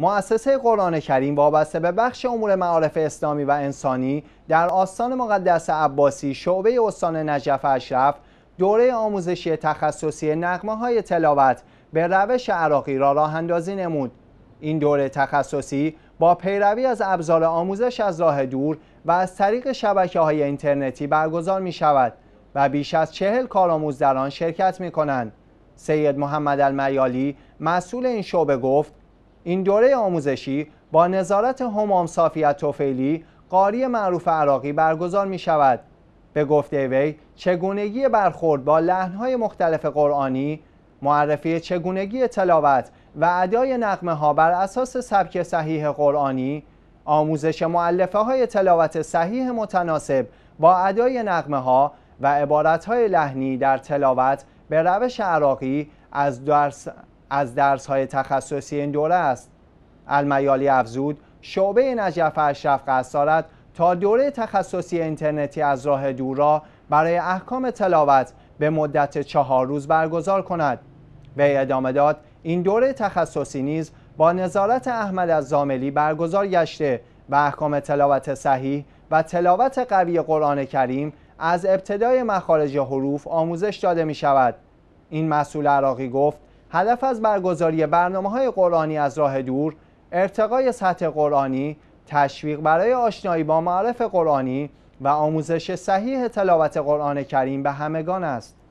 مؤسسه قرآن کریم وابسته به بخش امور معارف اسلامی و انسانی در آستان مقدس عباسی شعبه استان نجف اشرف دوره آموزشی تخصصی نقمه های تلاوت به روش عراقی را راه اندازی نمود این دوره تخصصی با پیروی از ابزار آموزش از راه دور و از طریق شبکه های اینترنتی برگزار می شود و بیش از چهل کارآموز در آن شرکت می کنند سید محمد المیالی مسئول این شعبه گفت این دوره آموزشی با نظارت همام صافیت توفیلی قاری معروف عراقی برگزار می شود. به گفته وی چگونگی برخورد با لحنهای مختلف قرآنی، معرفی چگونگی تلاوت و ادای نقمه ها بر اساس سبک صحیح قرآنی، آموزش معلفه های تلاوت صحیح متناسب با ادای نقمه ها و عبارت های لحنی در تلاوت به روش عراقی از درس از درس های تخصصی این دوره است المیالی افزود شعبه نجف اشرف قصارت تا دوره تخصصی اینترنتی از راه دور را برای احکام تلاوت به مدت چهار روز برگزار کند به ادامه داد این دوره تخصصی نیز با نظارت احمد از زاملی برگزار گشته و احکام تلاوت صحیح و تلاوت قوی قرآن کریم از ابتدای مخارج حروف آموزش داده می شود این مسئول عراقی گفت هدف از برگزاری برنامه های قرآنی از راه دور ارتقای سطح قرآنی تشویق برای آشنایی با معرف قرآنی و آموزش صحیح تلاوت قرآن کریم به همگان است